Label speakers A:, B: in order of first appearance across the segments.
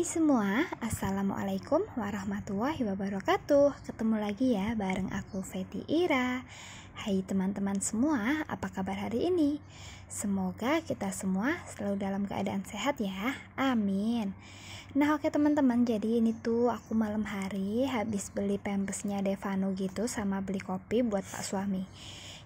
A: Hai semua, Assalamualaikum warahmatullahi wabarakatuh Ketemu lagi ya bareng aku Feti Ira Hai teman-teman semua, apa kabar hari ini? Semoga kita semua selalu dalam keadaan sehat ya, amin Nah oke teman-teman, jadi ini tuh aku malam hari habis beli pempesnya Devano gitu sama beli kopi buat pak suami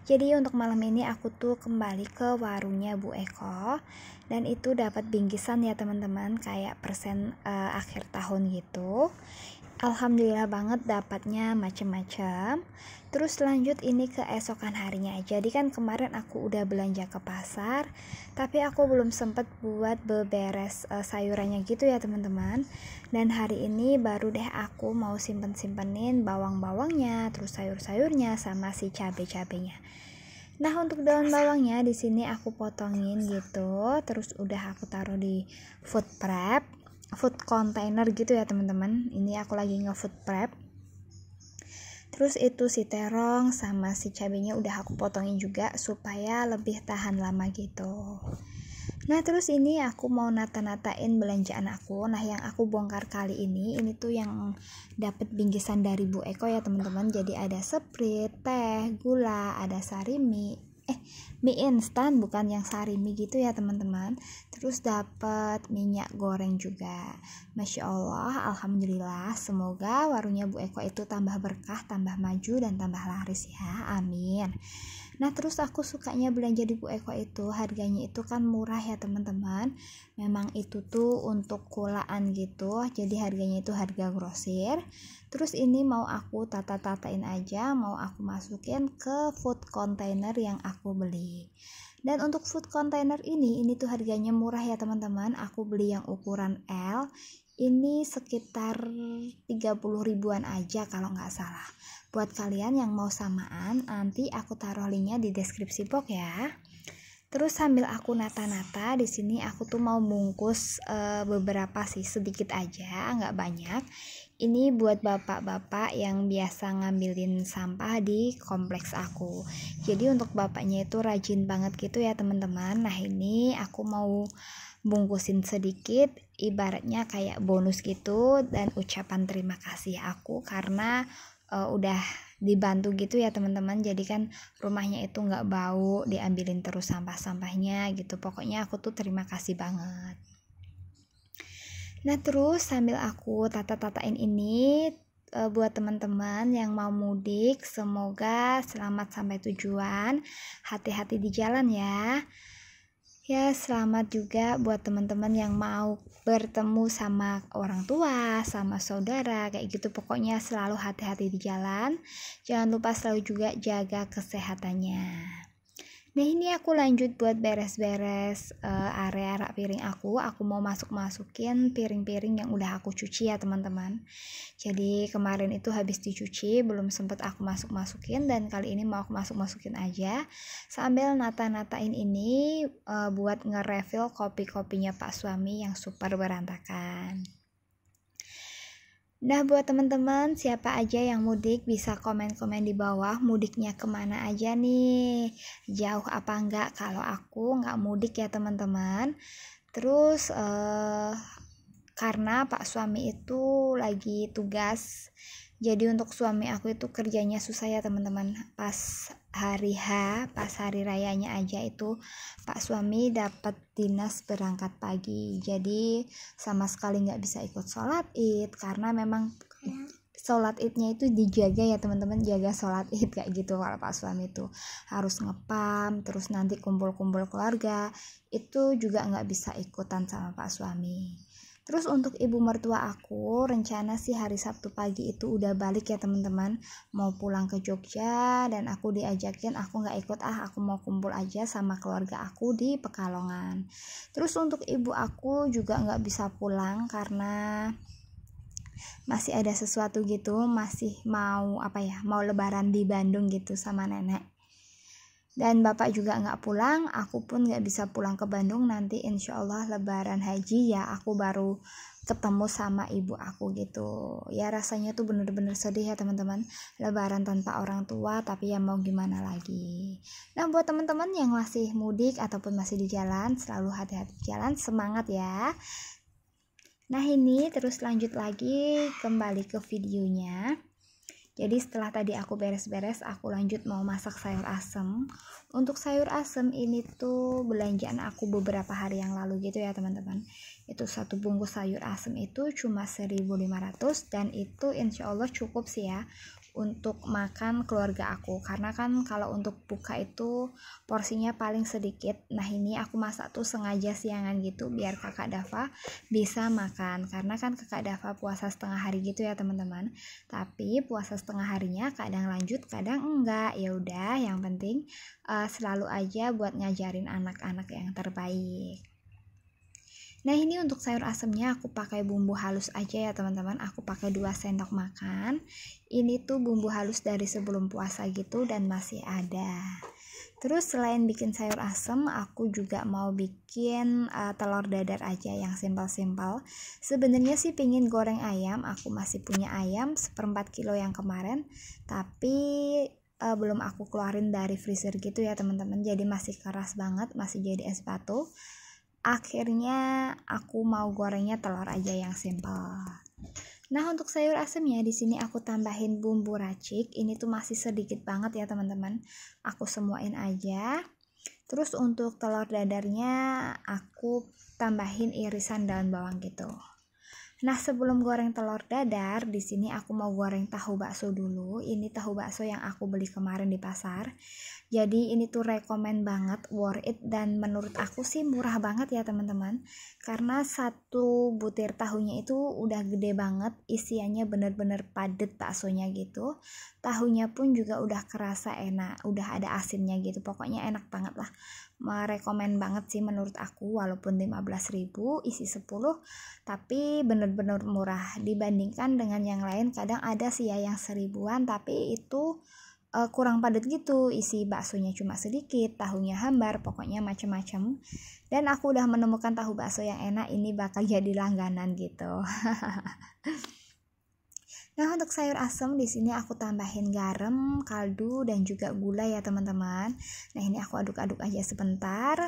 A: jadi untuk malam ini aku tuh kembali ke warungnya Bu Eko dan itu dapat bingkisan ya teman-teman kayak persen uh, akhir tahun gitu. Alhamdulillah banget dapatnya macam-macam. Terus lanjut ini keesokan harinya. Jadi kan kemarin aku udah belanja ke pasar, tapi aku belum sempet buat beberes uh, sayurannya gitu ya teman-teman. Dan hari ini baru deh aku mau simpen-simpenin bawang-bawangnya, terus sayur-sayurnya sama si cabe-cabenya. Nah, untuk daun bawangnya di sini aku potongin gitu, terus udah aku taruh di food prep food container gitu ya teman-teman ini aku lagi nge food prep terus itu si terong sama si cabenya udah aku potongin juga supaya lebih tahan lama gitu nah terus ini aku mau nata-natain belanjaan aku nah yang aku bongkar kali ini ini tuh yang dapat bingkisan dari Bu Eko ya teman-teman jadi ada seprit, teh, gula, ada sarimi eh mie instan bukan yang sari mie gitu ya teman-teman terus dapat minyak goreng juga masya allah alhamdulillah semoga warungnya bu Eko itu tambah berkah tambah maju dan tambah laris ya amin Nah terus aku sukanya belanja di Bu Eko itu harganya itu kan murah ya teman-teman. Memang itu tuh untuk kulaan gitu. Jadi harganya itu harga grosir. Terus ini mau aku tata-tatain aja, mau aku masukin ke food container yang aku beli. Dan untuk food container ini, ini tuh harganya murah ya teman-teman. Aku beli yang ukuran L. Ini sekitar 30 ribuan aja kalau nggak salah Buat kalian yang mau samaan, nanti aku taruh linknya di deskripsi box ya. Terus sambil aku nata-nata di sini aku tuh mau bungkus e, beberapa sih sedikit aja, nggak banyak. Ini buat bapak-bapak yang biasa ngambilin sampah di kompleks aku. Jadi untuk bapaknya itu rajin banget gitu ya teman-teman. Nah ini aku mau bungkusin sedikit, ibaratnya kayak bonus gitu dan ucapan terima kasih aku karena uh, udah dibantu gitu ya teman-teman jadi kan rumahnya itu nggak bau diambilin terus sampah-sampahnya gitu pokoknya aku tuh terima kasih banget nah terus sambil aku tata-tatain ini eh, buat teman-teman yang mau mudik semoga selamat sampai tujuan hati-hati di jalan ya Ya, selamat juga buat teman-teman yang mau bertemu sama orang tua, sama saudara, kayak gitu. Pokoknya selalu hati-hati di jalan. Jangan lupa selalu juga jaga kesehatannya. Nah ini aku lanjut buat beres-beres uh, area rak piring aku. Aku mau masuk-masukin piring-piring yang udah aku cuci ya teman-teman. Jadi kemarin itu habis dicuci, belum sempet aku masuk-masukin dan kali ini mau aku masuk-masukin aja. Sambil nata-natain ini uh, buat nge-refill kopi-kopinya pak suami yang super berantakan. Nah buat teman-teman siapa aja yang mudik bisa komen-komen di bawah mudiknya kemana aja nih jauh apa enggak kalau aku enggak mudik ya teman-teman terus eh, karena pak suami itu lagi tugas jadi untuk suami aku itu kerjanya susah ya teman-teman pas hari H pas hari rayanya aja itu pak suami dapat dinas berangkat pagi jadi sama sekali nggak bisa ikut sholat id karena memang sholat idnya itu dijaga ya teman-teman jaga sholat id kayak gitu kalau pak suami itu harus ngepam terus nanti kumpul-kumpul keluarga itu juga nggak bisa ikutan sama pak suami Terus untuk ibu mertua aku, rencana sih hari Sabtu pagi itu udah balik ya teman-teman. Mau pulang ke Jogja dan aku diajakin aku gak ikut ah, aku mau kumpul aja sama keluarga aku di Pekalongan. Terus untuk ibu aku juga gak bisa pulang karena masih ada sesuatu gitu masih mau apa ya mau lebaran di Bandung gitu sama nenek dan bapak juga nggak pulang aku pun nggak bisa pulang ke Bandung nanti insya Allah lebaran haji ya aku baru ketemu sama ibu aku gitu ya rasanya tuh bener-bener sedih ya teman-teman lebaran tanpa orang tua tapi ya mau gimana lagi nah buat teman-teman yang masih mudik ataupun masih di jalan selalu hati-hati jalan semangat ya nah ini terus lanjut lagi kembali ke videonya jadi setelah tadi aku beres-beres, aku lanjut mau masak sayur asem. Untuk sayur asem ini tuh belanjaan aku beberapa hari yang lalu gitu ya teman-teman. Itu satu bungkus sayur asem itu cuma 1500 dan itu insya Allah cukup sih ya untuk makan keluarga aku karena kan kalau untuk buka itu porsinya paling sedikit nah ini aku masak tuh sengaja siangan gitu biar kakak Dava bisa makan karena kan kakak Dava puasa setengah hari gitu ya teman-teman tapi puasa setengah harinya kadang lanjut kadang enggak ya udah yang penting uh, selalu aja buat ngajarin anak-anak yang terbaik Nah ini untuk sayur asemnya aku pakai bumbu halus aja ya teman-teman Aku pakai 2 sendok makan Ini tuh bumbu halus dari sebelum puasa gitu dan masih ada Terus selain bikin sayur asem, aku juga mau bikin uh, telur dadar aja yang simpel-simpel. Sebenarnya sih pingin goreng ayam, aku masih punya ayam seperempat kilo yang kemarin, tapi uh, belum aku keluarin dari freezer gitu ya teman-teman. Jadi masih keras banget, masih jadi es batu akhirnya aku mau gorengnya telur aja yang simple. Nah, untuk sayur asemnya di sini aku tambahin bumbu racik. Ini tuh masih sedikit banget ya, teman-teman. Aku semuain aja. Terus untuk telur dadarnya aku tambahin irisan daun bawang gitu. Nah, sebelum goreng telur dadar, di sini aku mau goreng tahu bakso dulu. Ini tahu bakso yang aku beli kemarin di pasar. Jadi, ini tuh rekomend banget, worth it dan menurut aku sih murah banget ya, teman-teman. Karena satu butir tahunya itu udah gede banget, isiannya bener-bener padet baksonya gitu. Tahunya pun juga udah kerasa enak, udah ada asinnya gitu. Pokoknya enak banget lah merekomen banget sih menurut aku walaupun 15.000 isi 10 tapi bener-bener murah dibandingkan dengan yang lain kadang ada sih ya yang seribuan tapi itu uh, kurang padat gitu isi baksonya cuma sedikit tahunya hambar pokoknya macam-macam dan aku udah menemukan tahu bakso yang enak ini bakal jadi langganan gitu Nah, untuk sayur asem di sini aku tambahin garam, kaldu dan juga gula ya, teman-teman. Nah, ini aku aduk-aduk aja sebentar.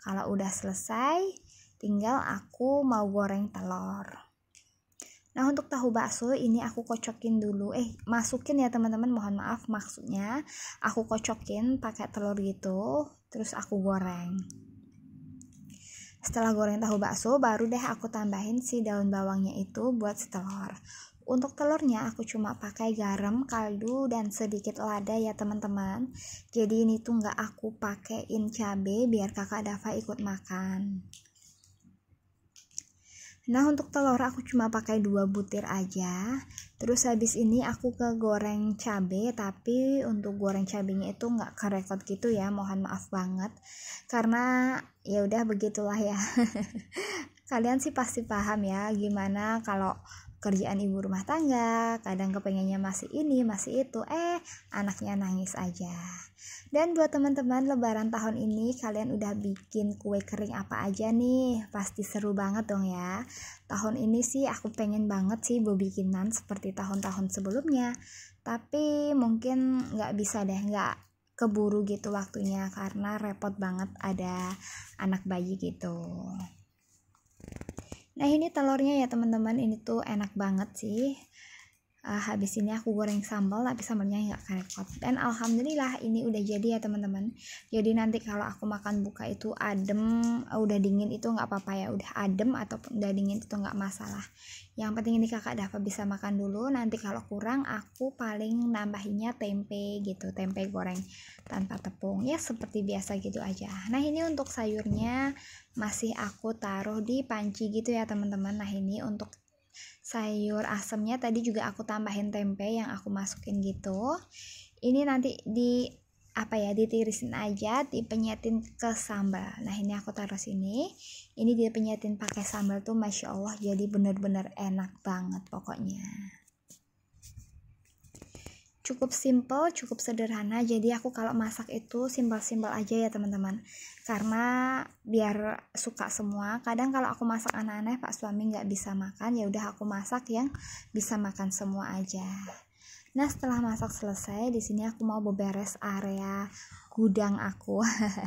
A: Kalau udah selesai, tinggal aku mau goreng telur. Nah untuk tahu bakso ini aku kocokin dulu Eh masukin ya teman-teman mohon maaf maksudnya Aku kocokin pakai telur gitu Terus aku goreng Setelah goreng tahu bakso baru deh aku tambahin si daun bawangnya itu buat setelur untuk telurnya aku cuma pakai garam, kaldu, dan sedikit lada ya teman-teman. Jadi ini tuh nggak aku pakein cabe biar kakak Dava ikut makan. Nah untuk telur aku cuma pakai dua butir aja. Terus habis ini aku ke goreng cabe, tapi untuk goreng cabenya itu nggak kerekot gitu ya, mohon maaf banget. Karena ya udah begitulah ya. Kalian sih pasti paham ya gimana kalau kerjaan ibu rumah tangga, kadang kepengennya masih ini, masih itu, eh anaknya nangis aja. Dan buat teman-teman lebaran tahun ini kalian udah bikin kue kering apa aja nih? Pasti seru banget dong ya. Tahun ini sih aku pengen banget sih bu bikinan seperti tahun-tahun sebelumnya. Tapi mungkin nggak bisa deh, nggak keburu gitu waktunya karena repot banget ada anak bayi gitu. Nah ini telurnya ya teman-teman, ini tuh enak banget sih uh, habis ini aku goreng sambal tapi sambalnya nggak kerepot dan alhamdulillah ini udah jadi ya teman-teman jadi nanti kalau aku makan buka itu adem uh, udah dingin itu nggak apa-apa ya udah adem ataupun udah dingin itu nggak masalah yang penting ini kakak dapat bisa makan dulu nanti kalau kurang aku paling nambahinnya tempe gitu tempe goreng tanpa tepung ya seperti biasa gitu aja nah ini untuk sayurnya masih aku taruh di panci gitu ya teman-teman nah ini untuk sayur asemnya tadi juga aku tambahin tempe yang aku masukin gitu ini nanti di apa ya ditirisin aja dipenyetin ke sambal nah ini aku taruh sini ini dipenyetin pakai sambal tuh masya allah jadi bener-bener enak banget pokoknya cukup simple, cukup sederhana. Jadi aku kalau masak itu simpel-simpel aja ya teman-teman. Karena biar suka semua. Kadang kalau aku masak aneh-aneh Pak suami nggak bisa makan, ya udah aku masak yang bisa makan semua aja. Nah setelah masak selesai, di sini aku mau beberes area gudang aku.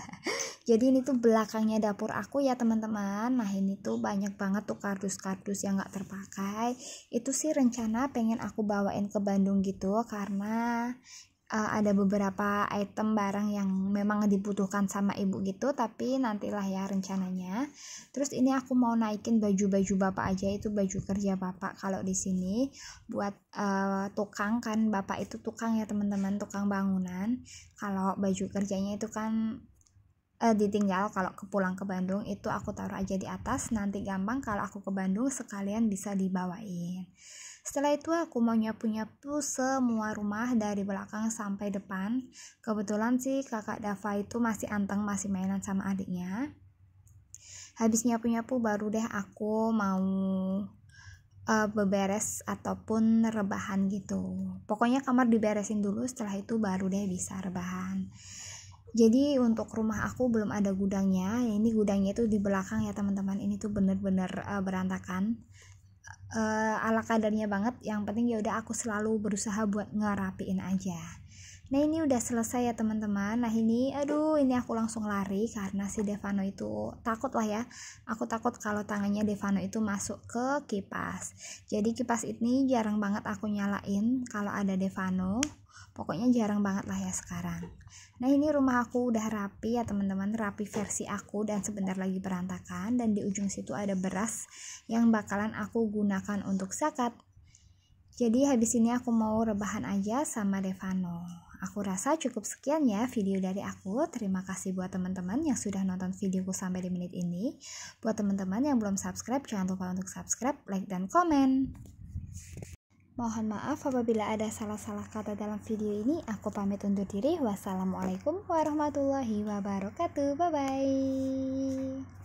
A: Jadi ini tuh belakangnya dapur aku ya teman-teman. Nah ini tuh banyak banget tuh kardus-kardus yang nggak terpakai. Itu sih rencana pengen aku bawain ke Bandung gitu karena uh, ada beberapa item barang yang memang dibutuhkan sama ibu gitu tapi nantilah ya rencananya terus ini aku mau naikin baju-baju bapak aja itu baju kerja bapak kalau di sini buat uh, tukang kan bapak itu tukang ya teman-teman tukang bangunan kalau baju kerjanya itu kan uh, ditinggal kalau ke pulang ke Bandung itu aku taruh aja di atas nanti gampang kalau aku ke Bandung sekalian bisa dibawain setelah itu aku mau nyapu-nyapu semua rumah dari belakang sampai depan. Kebetulan sih kakak Dava itu masih anteng masih mainan sama adiknya. Habis nyapu-nyapu baru deh aku mau uh, beberes ataupun rebahan gitu. Pokoknya kamar diberesin dulu setelah itu baru deh bisa rebahan jadi untuk rumah aku belum ada gudangnya ini gudangnya itu di belakang ya teman-teman ini tuh bener-bener uh, berantakan uh, ala kadarnya banget yang penting ya udah aku selalu berusaha buat ngerapiin aja Nah ini udah selesai ya teman-teman. Nah ini, aduh ini aku langsung lari karena si Devano itu takut lah ya. Aku takut kalau tangannya Devano itu masuk ke kipas. Jadi kipas ini jarang banget aku nyalain kalau ada Devano. Pokoknya jarang banget lah ya sekarang. Nah ini rumah aku udah rapi ya teman-teman, rapi versi aku dan sebentar lagi berantakan. Dan di ujung situ ada beras yang bakalan aku gunakan untuk zakat. Jadi habis ini aku mau rebahan aja sama Devano. Aku rasa cukup sekian ya video dari aku. Terima kasih buat teman-teman yang sudah nonton videoku sampai di menit ini. Buat teman-teman yang belum subscribe, jangan lupa untuk subscribe, like, dan komen. Mohon maaf apabila ada salah-salah kata dalam video ini. Aku pamit undur diri. Wassalamualaikum warahmatullahi wabarakatuh. Bye-bye.